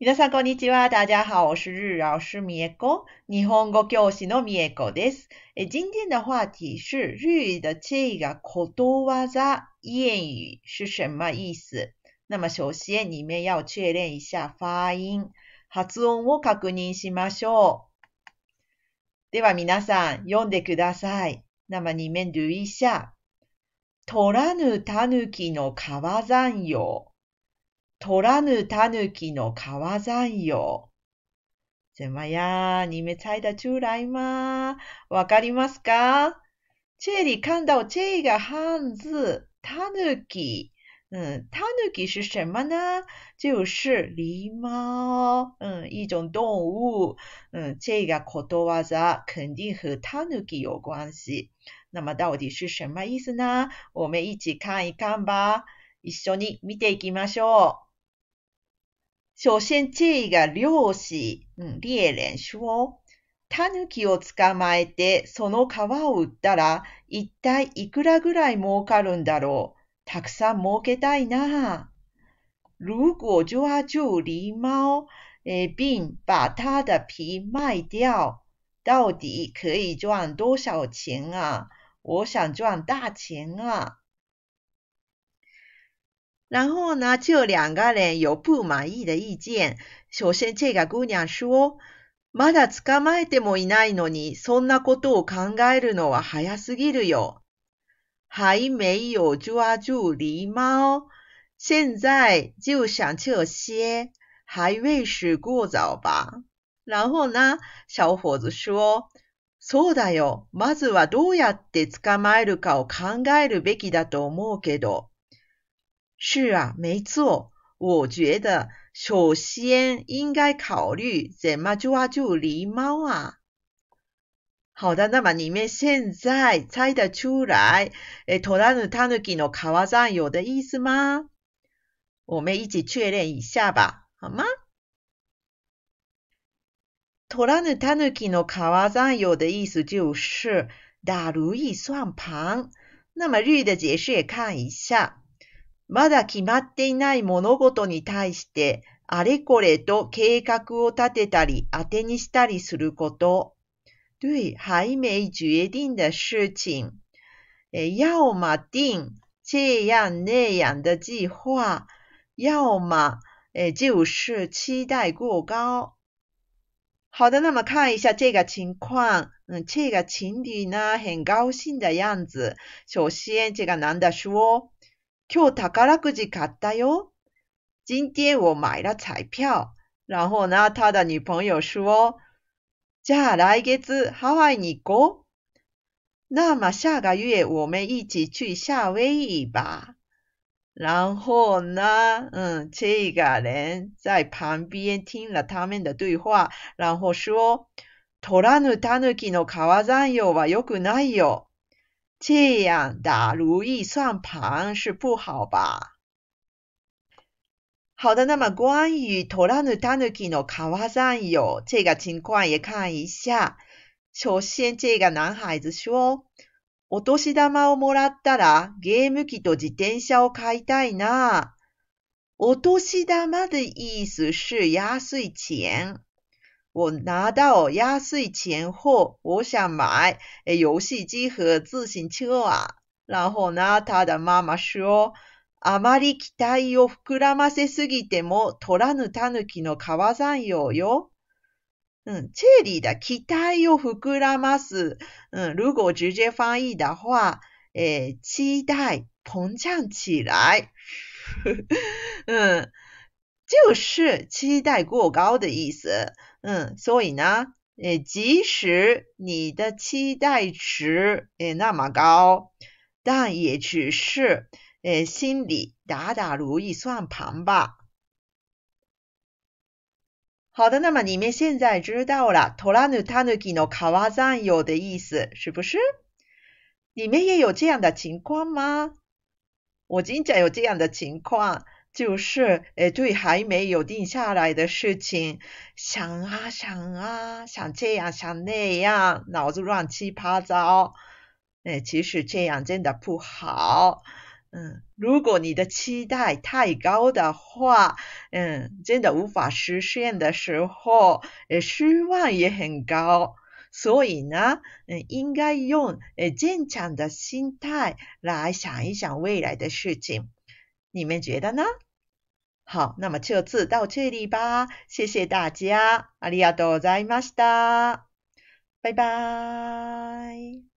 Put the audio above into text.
皆さん、こんにちは。大家好，我是日老师みえこ。日本語教師のみえこです。今天的话题是日语的这个ことわざ言语是什么意思？那么首先你们要确认一下发音、発音を確認しましょう。では皆さん、読んでください。那么你们读一下。取らぬきの川山用。取らぬ狸の川山よ。怎么样？你们猜得出来吗？わかりますか？这里看到这个汉字“狸”，嗯，“狸”是什么呢？就是狸猫，嗯，一种动物。嗯，这个ことわざ肯定和“狸”有关系。那么到底是什么意思呢？我们一起看一看吧。一緒に見ていきましょう。首先这一が漁師、うん、猎人说、タヌキを捕まえてその皮を売ったら一体いくらぐらい儲かるんだろう。たくさん儲けたいな。如果抓住狸猫、え并把它的皮卖掉，到底可以赚多少钱啊？我想赚大钱啊！然后呢，就两个人有不满意的意见。首先，这个姑娘说：“まだ捕まえてもいないのに、そんなことを考えるのは早すぎるよ。”还没有抓住狸猫，现在就想这些，还为时过早吧。然后呢，小伙子说：“そうだよ。まずはどうやって捕まえるかを考えるべきだと思うけど。”是啊，没错。我觉得首先应该考虑怎么抓住狸猫啊。好的，那么你们现在猜得出来“えとらぬたぬきの川算有的意思吗？我们一起确认一下吧，好吗？“とらぬたぬきの川算有的意思就是打如意算盘。那么“日”语的解释也看一下。まだ決まっていない物事に対して、あれこれと計画を立てたり、当てにしたりすること。对还没决定的事情，要么定这样那样的计划，要么就是期待过高。好的，那么看一下这个情况。嗯，这个情侣呢很高兴的样子。首先，这个男的说。今日宝くじ買ったよ。今天我买了彩票。然后呢、他的女朋友说、じゃあ来月ハワイに行こう。那么下个月我们一起去夏威夷吧。然后呢，嗯，这个人在旁边听了他们的对话，然后说：“トラヌの川山用は良くないよ。这样打如意算盘是不好吧？好的，那么关于トランタヌキの川さんよ、这个情况也看一下。首先这个男孩子说、お年玉をもらったらゲーム機と自転車を買いたいな。お年玉でいいですし、安い我拿到压岁钱后，我想买游戏机和自行车啊。然后呢，他的妈妈说。あまり期待を膨らませすぎても、取らぬ狸の川山用よ。嗯，这里的期待を膨らます，嗯，如果直接翻译的话，诶，期待膨胀起来。嗯，就是期待过高的意思，嗯，所以呢，诶，即使你的期待值诶那么高，但也只是诶心里打打如意算盘吧。好的，那么你们现在知道了“トランタヌキのカワザ有的意思是不是？你们也有这样的情况吗？我经常有这样的情况。就是诶，对还没有定下来的事情，想啊想啊，想这样想那样，脑子乱七八糟。诶，其实这样真的不好。嗯，如果你的期待太高的话，嗯，真的无法实现的时候，呃，失望也很高。所以呢，嗯，应该用诶坚强的心态来想一想未来的事情。你们觉得呢？好，那么这次到这里吧，谢谢大家，ありがとうございました，拜拜。